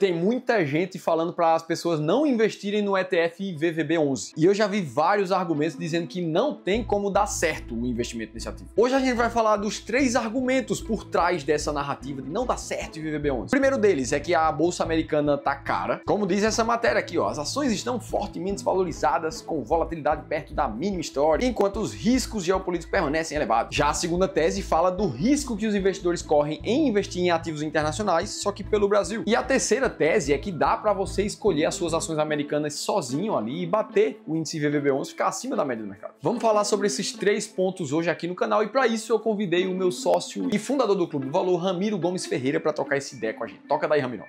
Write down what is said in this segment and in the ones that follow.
Tem muita gente falando para as pessoas não investirem no ETF VVB11. E eu já vi vários argumentos dizendo que não tem como dar certo o investimento nesse ativo. Hoje a gente vai falar dos três argumentos por trás dessa narrativa de não dar certo o VVB11. O primeiro deles é que a bolsa americana tá cara. Como diz essa matéria aqui, ó, as ações estão fortemente desvalorizadas com volatilidade perto da mínima história, enquanto os riscos geopolíticos permanecem elevados. Já a segunda tese fala do risco que os investidores correm em investir em ativos internacionais, só que pelo Brasil. E a terceira tese é que dá para você escolher as suas ações americanas sozinho ali e bater o índice VVB11 ficar acima da média do mercado. Vamos falar sobre esses três pontos hoje aqui no canal e para isso eu convidei o meu sócio e fundador do Clube do Valor, Ramiro Gomes Ferreira, para trocar esse ideia com a gente. Toca daí, Ramiro.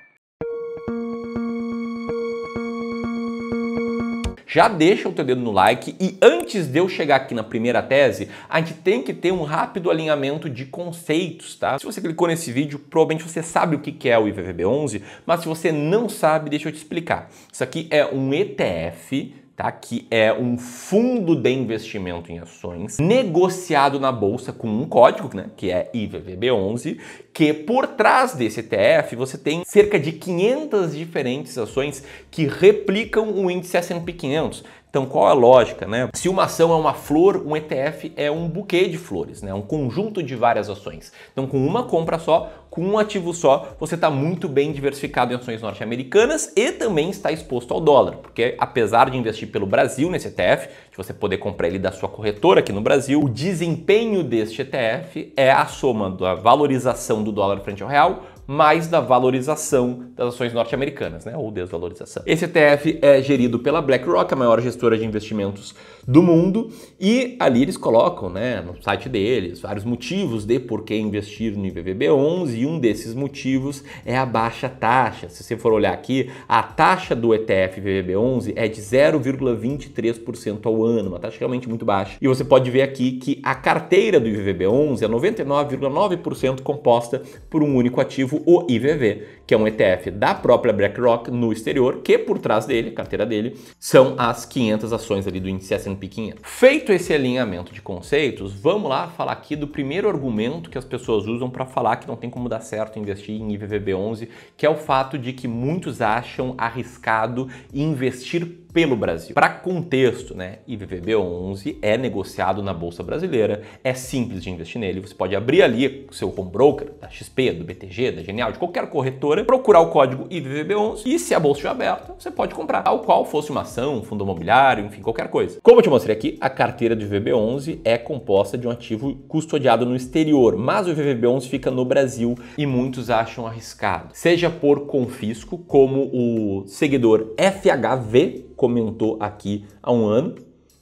já deixa o teu dedo no like e antes de eu chegar aqui na primeira tese, a gente tem que ter um rápido alinhamento de conceitos, tá? Se você clicou nesse vídeo, provavelmente você sabe o que é o IVVB11, mas se você não sabe, deixa eu te explicar. Isso aqui é um ETF Tá? que é um fundo de investimento em ações negociado na bolsa com um código, né? que é IVVB11, que por trás desse ETF você tem cerca de 500 diferentes ações que replicam o índice S&P 500. Então, qual a lógica, né? Se uma ação é uma flor, um ETF é um buquê de flores, né? Um conjunto de várias ações. Então, com uma compra só, com um ativo só, você está muito bem diversificado em ações norte-americanas e também está exposto ao dólar, porque apesar de investir pelo Brasil nesse ETF, de você poder comprar ele da sua corretora aqui no Brasil, o desempenho deste ETF é a soma da valorização do dólar frente ao real, mais da valorização das ações norte-americanas, né? Ou desvalorização. Esse ETF é gerido pela BlackRock, a maior gestora de investimentos do mundo, e ali eles colocam, né, no site deles, vários motivos de por que investir no IVVB11 e um desses motivos é a baixa taxa. Se você for olhar aqui, a taxa do ETF IVVB11 é de 0,23% ao ano, uma taxa realmente muito baixa. E você pode ver aqui que a carteira do IVVB11 é 99,9% composta por um único ativo ativo, o IVV, que é um ETF da própria BlackRock no exterior, que por trás dele, carteira dele, são as 500 ações ali do índice S&P 500. Feito esse alinhamento de conceitos, vamos lá falar aqui do primeiro argumento que as pessoas usam para falar que não tem como dar certo investir em IVVB11, que é o fato de que muitos acham arriscado investir pelo Brasil. Para contexto, né, IVVB11 é negociado na Bolsa Brasileira, é simples de investir nele, você pode abrir ali o seu home broker, da XP, do BTG, da Genial, de qualquer corretora, procurar o código IVVB11 e se a bolsa estiver aberta, você pode comprar, tal qual fosse uma ação, um fundo imobiliário, enfim, qualquer coisa. Como eu te mostrei aqui, a carteira do IVVB11 é composta de um ativo custodiado no exterior, mas o IVVB11 fica no Brasil e muitos acham arriscado, seja por confisco, como o seguidor FHV, comentou aqui há um ano,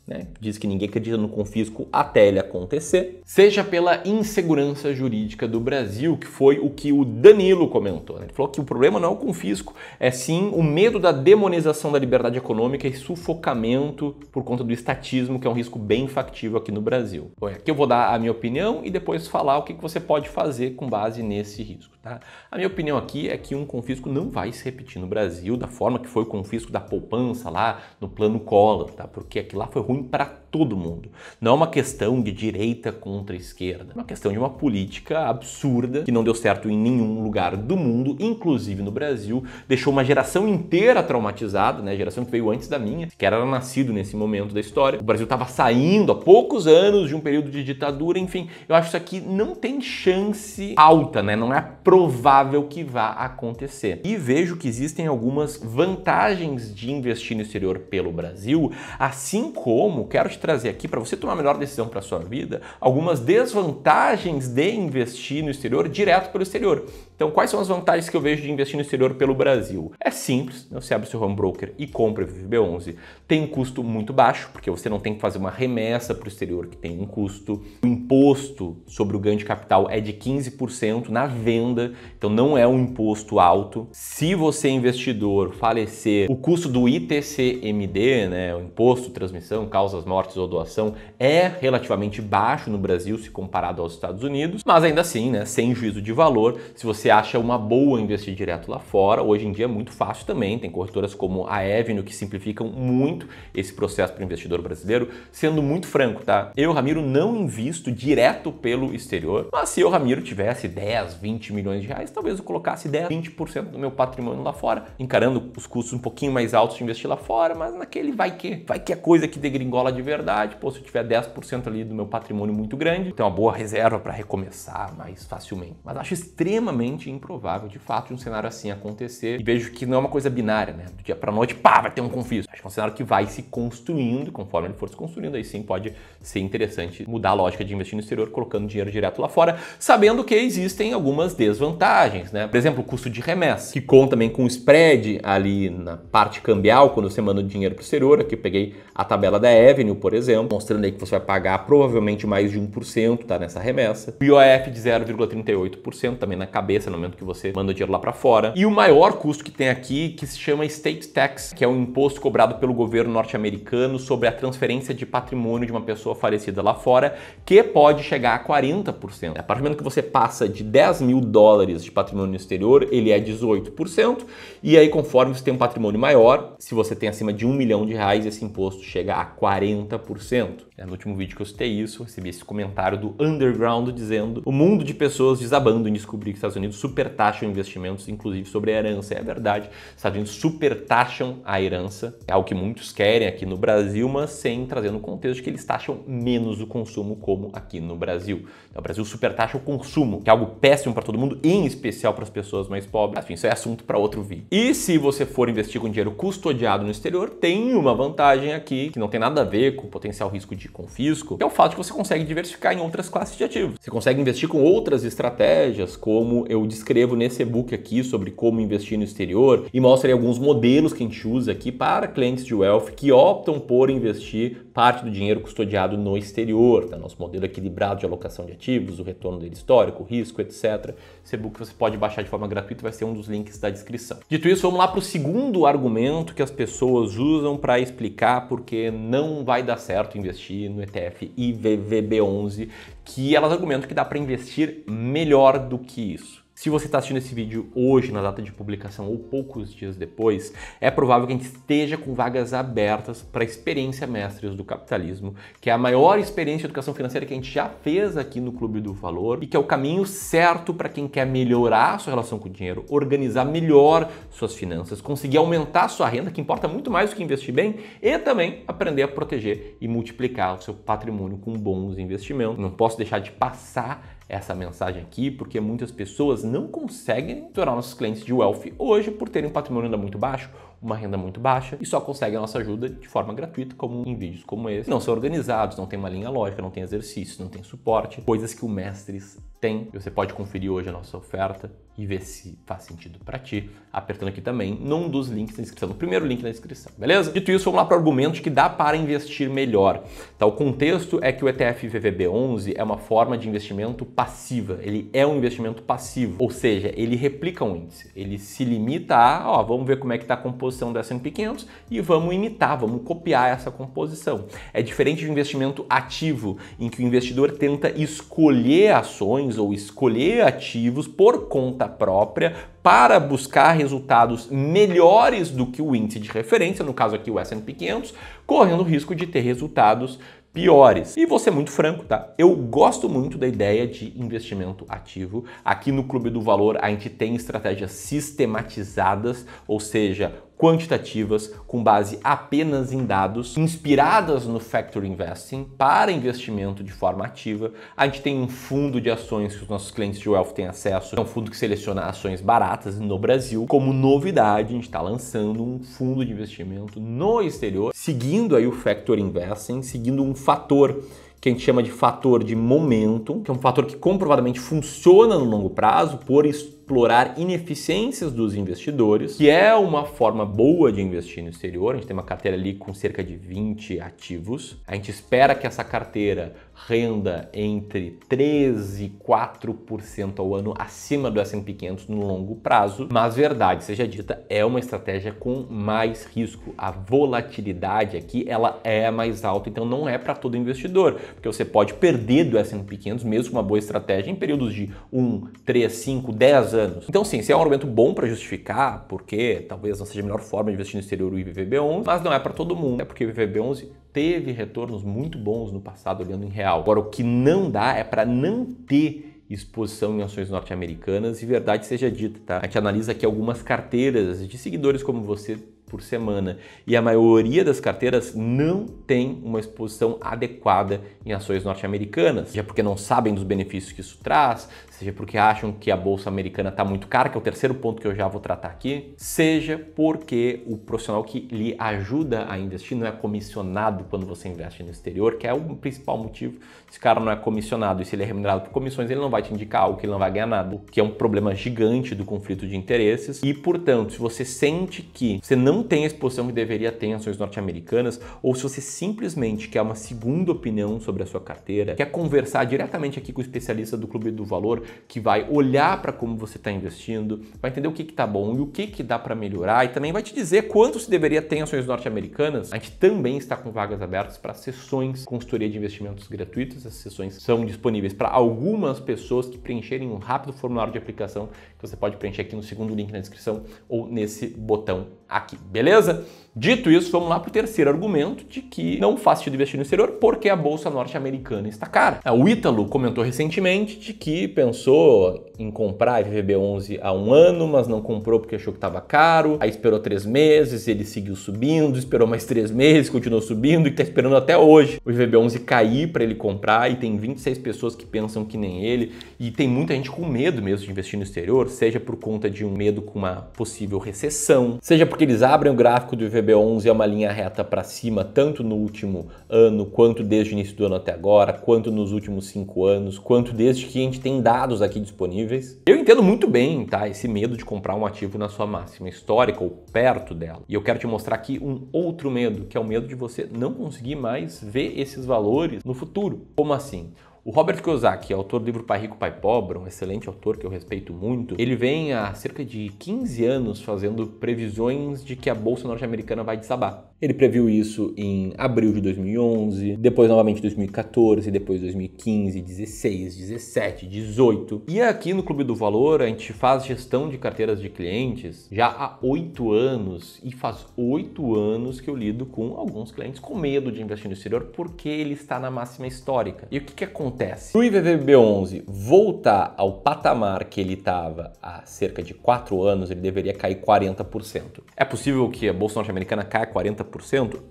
né? diz que ninguém acredita no confisco até ele acontecer, seja pela insegurança jurídica do Brasil, que foi o que o Danilo comentou. Né? Ele falou que o problema não é o confisco, é sim o medo da demonização da liberdade econômica e sufocamento por conta do estatismo, que é um risco bem factível aqui no Brasil. Bom, aqui eu vou dar a minha opinião e depois falar o que você pode fazer com base nesse risco. Tá? A minha opinião aqui é que um confisco não vai se repetir no Brasil da forma que foi o confisco da poupança lá no plano Collor, tá? porque aquilo lá foi ruim ruim para todo mundo. Não é uma questão de direita contra esquerda, é uma questão de uma política absurda que não deu certo em nenhum lugar do mundo, inclusive no Brasil, deixou uma geração inteira traumatizada, né? A geração que veio antes da minha, que era nascido nesse momento da história. O Brasil estava saindo há poucos anos de um período de ditadura, enfim, eu acho que isso aqui não tem chance alta, né? Não é provável que vá acontecer. E vejo que existem algumas vantagens de investir no exterior pelo Brasil, assim como como quero te trazer aqui para você tomar a melhor decisão para sua vida, algumas desvantagens de investir no exterior direto pelo exterior. Então, quais são as vantagens que eu vejo de investir no exterior pelo Brasil? É simples, né? você abre seu home broker e compra VVB11. Tem um custo muito baixo, porque você não tem que fazer uma remessa para o exterior que tem um custo. O imposto sobre o ganho de capital é de 15% na venda, então não é um imposto alto. Se você é investidor falecer, o custo do ITCMD, né, o imposto, de transmissão, causas mortes ou doação é relativamente baixo no Brasil se comparado aos Estados Unidos, mas ainda assim, né, sem juízo de valor, se você acha uma boa investir direto lá fora, hoje em dia é muito fácil também, tem corretoras como a Avenue que simplificam muito esse processo para o investidor brasileiro, sendo muito franco, tá? Eu, Ramiro, não invisto direto pelo exterior, mas se eu, Ramiro, tivesse 10, 20 milhões de reais, talvez eu colocasse 10, 20% do meu patrimônio lá fora, encarando os custos um pouquinho mais altos de investir lá fora, mas naquele vai que, vai que a é coisa que degre degringola de verdade. Pô, se eu tiver 10% ali do meu patrimônio muito grande, tem uma boa reserva para recomeçar mais facilmente. Mas acho extremamente improvável, de fato, um cenário assim acontecer. E vejo que não é uma coisa binária, né? Do dia para noite, pá, vai ter um confisco. Acho que é um cenário que vai se construindo, conforme ele for se construindo, aí sim pode ser interessante mudar a lógica de investir no exterior, colocando dinheiro direto lá fora, sabendo que existem algumas desvantagens, né? Por exemplo, o custo de remessa, que conta também com o spread ali na parte cambial, quando você manda o dinheiro para o exterior, aqui eu peguei a tabela da da Avenue, por exemplo, mostrando aí que você vai pagar provavelmente mais de 1% tá, nessa remessa. O IOF de 0,38% também na cabeça no momento que você manda o dinheiro lá para fora. E o maior custo que tem aqui, que se chama State Tax, que é um imposto cobrado pelo governo norte-americano sobre a transferência de patrimônio de uma pessoa falecida lá fora, que pode chegar a 40%. A partir do momento que você passa de 10 mil dólares de patrimônio exterior, ele é 18%, e aí conforme você tem um patrimônio maior, se você tem acima de 1 milhão de reais, esse imposto chega a 40%. É, no último vídeo que eu citei isso, recebi esse comentário do Underground dizendo o mundo de pessoas desabando em descobrir que os Estados Unidos supertaxam investimentos, inclusive sobre a herança. É verdade, os Estados Unidos supertaxam a herança, é algo que muitos querem aqui no Brasil, mas sem trazer no contexto de que eles taxam menos o consumo como aqui no Brasil. Então, o Brasil supertaxa o consumo, que é algo péssimo para todo mundo, em especial para as pessoas mais pobres. Enfim, isso é assunto para outro vídeo. E se você for investir com dinheiro custodiado no exterior, tem uma vantagem aqui que não tem nada a ver com o potencial risco de com fisco, é o fato de que você consegue diversificar em outras classes de ativos. Você consegue investir com outras estratégias, como eu descrevo nesse e-book aqui sobre como investir no exterior e mostrei alguns modelos que a gente usa aqui para clientes de wealth que optam por investir parte do dinheiro custodiado no exterior, tá? Nosso modelo equilibrado de alocação de ativos, o retorno dele histórico, o risco, etc. Esse e-book você pode baixar de forma gratuita, vai ser um dos links da descrição. Dito isso, vamos lá para o segundo argumento que as pessoas usam para explicar porque não vai dar certo investir investir no ETF IVVB11, que elas argumentam que dá para investir melhor do que isso. Se você está assistindo esse vídeo hoje, na data de publicação ou poucos dias depois, é provável que a gente esteja com vagas abertas para a experiência Mestres do Capitalismo, que é a maior experiência de educação financeira que a gente já fez aqui no Clube do Valor e que é o caminho certo para quem quer melhorar sua relação com o dinheiro, organizar melhor suas finanças, conseguir aumentar sua renda, que importa muito mais do que investir bem, e também aprender a proteger e multiplicar o seu patrimônio com bons investimentos. Não posso deixar de passar essa mensagem aqui, porque muitas pessoas não conseguem tornar nossos clientes de wealth hoje por terem um patrimônio ainda muito baixo, uma renda muito baixa e só conseguem a nossa ajuda de forma gratuita, como em vídeos como esse. Não são organizados, não tem uma linha lógica, não tem exercícios, não tem suporte, coisas que o mestres tem. Você pode conferir hoje a nossa oferta e ver se faz sentido para ti, apertando aqui também num dos links na descrição, no primeiro link na descrição, beleza? Dito isso, vamos lá para o argumento que dá para investir melhor. Tá, o contexto é que o ETF VVB11 é uma forma de investimento passiva, ele é um investimento passivo, ou seja, ele replica um índice, ele se limita a, ó, vamos ver como é que está a composição do S&P 500 e vamos imitar, vamos copiar essa composição. É diferente de um investimento ativo, em que o investidor tenta escolher ações ações ou escolher ativos por conta própria para buscar resultados melhores do que o índice de referência, no caso aqui o S&P 500, correndo o risco de ter resultados piores. E vou ser muito franco, tá? Eu gosto muito da ideia de investimento ativo. Aqui no Clube do Valor a gente tem estratégias sistematizadas, ou seja, quantitativas com base apenas em dados, inspiradas no factor investing para investimento de forma ativa. A gente tem um fundo de ações que os nossos clientes de Wealth têm acesso, é um fundo que seleciona ações baratas no Brasil. Como novidade, a gente está lançando um fundo de investimento no exterior, seguindo aí o factor investing, seguindo um fator que a gente chama de fator de momento, que é um fator que comprovadamente funciona no longo prazo por estudo explorar ineficiências dos investidores, que é uma forma boa de investir no exterior. A gente tem uma carteira ali com cerca de 20 ativos. A gente espera que essa carteira renda entre 13 e 4% ao ano acima do S&P 500 no longo prazo, mas verdade seja dita, é uma estratégia com mais risco. A volatilidade aqui, ela é mais alta, então não é para todo investidor, porque você pode perder do S&P 500 mesmo com uma boa estratégia em períodos de 1, 3, 5, 10 anos. Então sim, se é um argumento bom para justificar, porque talvez não seja a melhor forma de investir no exterior o IVVB11, mas não é para todo mundo, é porque o IVVB11 teve retornos muito bons no passado olhando em real. Agora, o que não dá é para não ter exposição em ações norte-americanas e verdade seja dita, tá? A gente analisa aqui algumas carteiras de seguidores como você por semana e a maioria das carteiras não tem uma exposição adequada em ações norte-americanas, seja porque não sabem dos benefícios que isso traz, seja porque acham que a bolsa americana está muito cara, que é o terceiro ponto que eu já vou tratar aqui, seja porque o profissional que lhe ajuda a investir não é comissionado quando você investe no exterior, que é o principal motivo. Esse cara não é comissionado e se ele é remunerado por comissões, ele não vai te indicar algo que ele não vai ganhar nada, o que é um problema gigante do conflito de interesses e, portanto, se você sente que você não não tem a exposição que deveria ter em ações norte-americanas, ou se você simplesmente quer uma segunda opinião sobre a sua carteira, quer conversar diretamente aqui com o especialista do Clube do Valor, que vai olhar para como você está investindo, vai entender o que está bom e o que, que dá para melhorar, e também vai te dizer quanto se deveria ter em ações norte-americanas. A gente também está com vagas abertas para sessões consultoria de investimentos gratuitas. Essas sessões são disponíveis para algumas pessoas que preencherem um rápido formulário de aplicação que você pode preencher aqui no segundo link na descrição ou nesse botão aqui, beleza? Dito isso, vamos lá para o terceiro argumento de que não faz sentido investir no exterior porque a bolsa norte-americana está cara. É, o Ítalo comentou recentemente de que pensou em comprar a VVB11 há um ano, mas não comprou porque achou que estava caro. Aí esperou três meses, ele seguiu subindo, esperou mais três meses, continuou subindo e está esperando até hoje o VVB11 cair para ele comprar. E tem 26 pessoas que pensam que nem ele. E tem muita gente com medo mesmo de investir no exterior, seja por conta de um medo com uma possível recessão, seja por porque eles abrem o gráfico do IVB11 é uma linha reta para cima, tanto no último ano, quanto desde o início do ano até agora, quanto nos últimos cinco anos, quanto desde que a gente tem dados aqui disponíveis. Eu entendo muito bem, tá, esse medo de comprar um ativo na sua máxima histórica ou perto dela. E eu quero te mostrar aqui um outro medo, que é o medo de você não conseguir mais ver esses valores no futuro. Como assim? O Robert Kiyosaki, autor do livro Pai Rico, Pai Pobre, um excelente autor que eu respeito muito, ele vem há cerca de 15 anos fazendo previsões de que a bolsa norte-americana vai desabar. Ele previu isso em abril de 2011, depois novamente 2014, depois 2015, 16, 17, 18. E aqui no Clube do Valor a gente faz gestão de carteiras de clientes já há oito anos e faz oito anos que eu lido com alguns clientes com medo de investir no exterior porque ele está na máxima histórica. E o que, que acontece? o IVVB11 voltar ao patamar que ele estava há cerca de quatro anos, ele deveria cair 40%. É possível que a bolsa norte-americana caia 40%?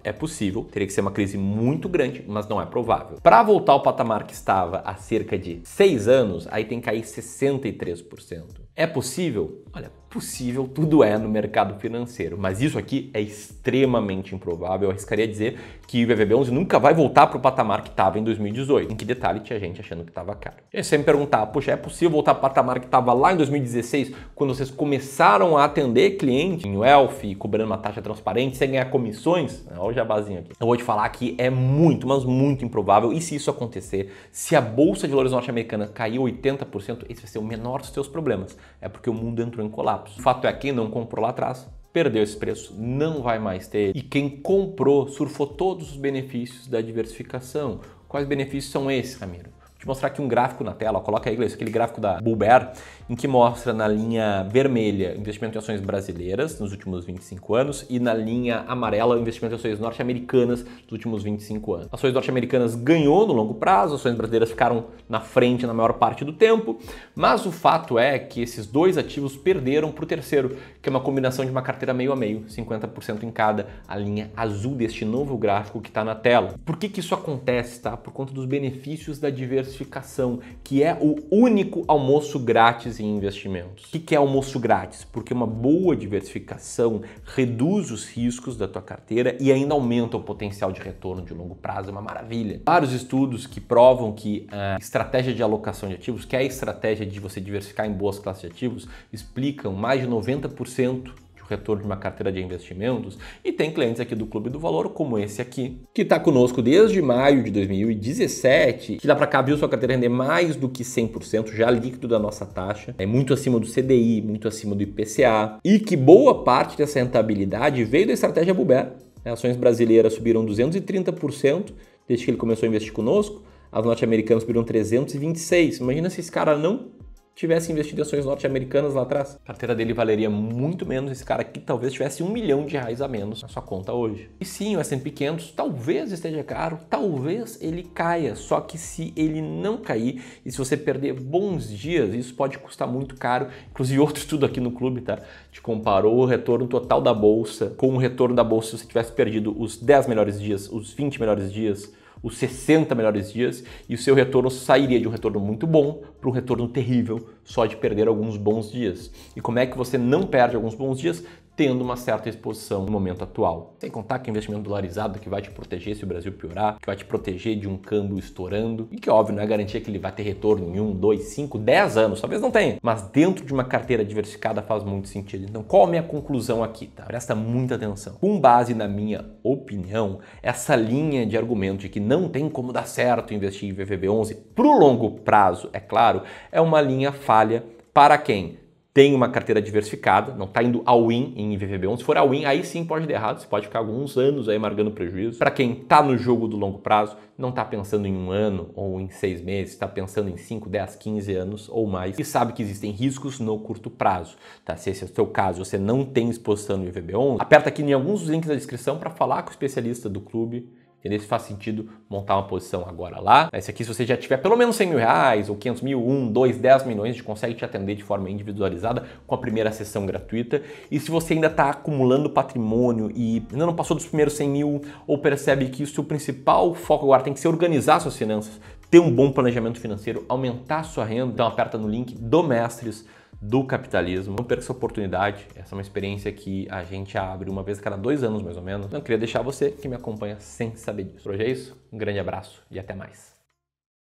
É possível, teria que ser uma crise muito grande, mas não é provável. Para voltar ao patamar que estava há cerca de 6 anos, aí tem que cair 63%. É possível? Olha, possível tudo é no mercado financeiro, mas isso aqui é extremamente improvável. Eu arriscaria dizer que o IVVB11 nunca vai voltar para o patamar que estava em 2018. Em que detalhe tinha gente achando que estava caro? E você me perguntar, poxa, é possível voltar para o patamar que estava lá em 2016, quando vocês começaram a atender cliente em wealth, cobrando uma taxa transparente, sem ganhar comissões? Olha o jabazinho aqui. Eu vou te falar que é muito, mas muito improvável. E se isso acontecer, se a Bolsa de Valores norte-americana cair 80%, esse vai ser o menor dos seus problemas. É porque o mundo entrou em colapso. O fato é quem não comprou lá atrás perdeu esse preço, não vai mais ter. E quem comprou surfou todos os benefícios da diversificação. Quais benefícios são esses, Ramiro? mostrar aqui um gráfico na tela, coloca aí, Gleice, aquele gráfico da Bull Bear, em que mostra na linha vermelha investimento em ações brasileiras nos últimos 25 anos e na linha amarela investimento em ações norte-americanas nos últimos 25 anos. Ações norte-americanas ganhou no longo prazo, ações brasileiras ficaram na frente na maior parte do tempo, mas o fato é que esses dois ativos perderam para o terceiro, que é uma combinação de uma carteira meio a meio, 50% em cada, a linha azul deste novo gráfico que está na tela. Por que, que isso acontece? Tá? Por conta dos benefícios da diversificação diversificação, que é o único almoço grátis em investimentos. O que é almoço grátis? Porque uma boa diversificação reduz os riscos da tua carteira e ainda aumenta o potencial de retorno de longo prazo, é uma maravilha. Vários estudos que provam que a ah, estratégia de alocação de ativos, que é a estratégia de você diversificar em boas classes de ativos, explicam mais de 90% corretor de uma carteira de investimentos. E tem clientes aqui do Clube do Valor, como esse aqui, que está conosco desde maio de 2017, que dá para cá viu sua carteira render mais do que 100%, já líquido da nossa taxa, é muito acima do CDI, muito acima do IPCA, e que boa parte dessa rentabilidade veio da estratégia Bubé. Ações brasileiras subiram 230% desde que ele começou a investir conosco, as norte-americanas subiram 326%. Imagina se esse cara não tivesse investido em ações norte-americanas lá atrás. A carteira dele valeria muito menos, esse cara aqui talvez tivesse um milhão de reais a menos na sua conta hoje. E sim, o S&P 500 talvez esteja caro, talvez ele caia, só que se ele não cair e se você perder bons dias, isso pode custar muito caro, inclusive outro estudo aqui no clube, tá? Te comparou o retorno total da bolsa com o retorno da bolsa se você tivesse perdido os 10 melhores dias, os 20 melhores dias, os 60 melhores dias e o seu retorno sairia de um retorno muito bom para um retorno terrível só de perder alguns bons dias. E como é que você não perde alguns bons dias? tendo uma certa exposição no momento atual. Sem contar que o investimento dolarizado é que vai te proteger se o Brasil piorar, que vai te proteger de um câmbio estourando, e que óbvio não é garantia que ele vai ter retorno em 1, 2, 5, 10 anos, talvez não tenha, mas dentro de uma carteira diversificada faz muito sentido. Então qual a minha conclusão aqui, tá? Presta muita atenção. Com base na minha opinião, essa linha de argumento de que não tem como dar certo investir em VVB11 pro longo prazo, é claro, é uma linha falha para quem tem uma carteira diversificada, não está indo all-in em IVVB1. Se for all-in, aí sim pode dar errado, você pode ficar alguns anos aí marcando prejuízo. Para quem está no jogo do longo prazo, não está pensando em um ano ou em seis meses, está pensando em 5, 10, 15 anos ou mais e sabe que existem riscos no curto prazo. Tá? Se esse é o seu caso, você não tem exposição no IVB11, aperta aqui em alguns dos links da descrição para falar com o especialista do clube Entendeu? Se faz sentido montar uma posição agora lá. Esse né, aqui, se você já tiver pelo menos 100 mil reais, ou 500 mil, 1, 2, 10 milhões, a gente consegue te atender de forma individualizada com a primeira sessão gratuita. E se você ainda está acumulando patrimônio e ainda não passou dos primeiros 100 mil, ou percebe que o seu principal foco agora tem que ser organizar suas finanças, ter um bom planejamento financeiro, aumentar sua renda, então aperta no link do Mestres do capitalismo. Não perca essa oportunidade, essa é uma experiência que a gente abre uma vez a cada dois anos, mais ou menos. Não queria deixar você que me acompanha sem saber disso. Por hoje é isso, um grande abraço e até mais.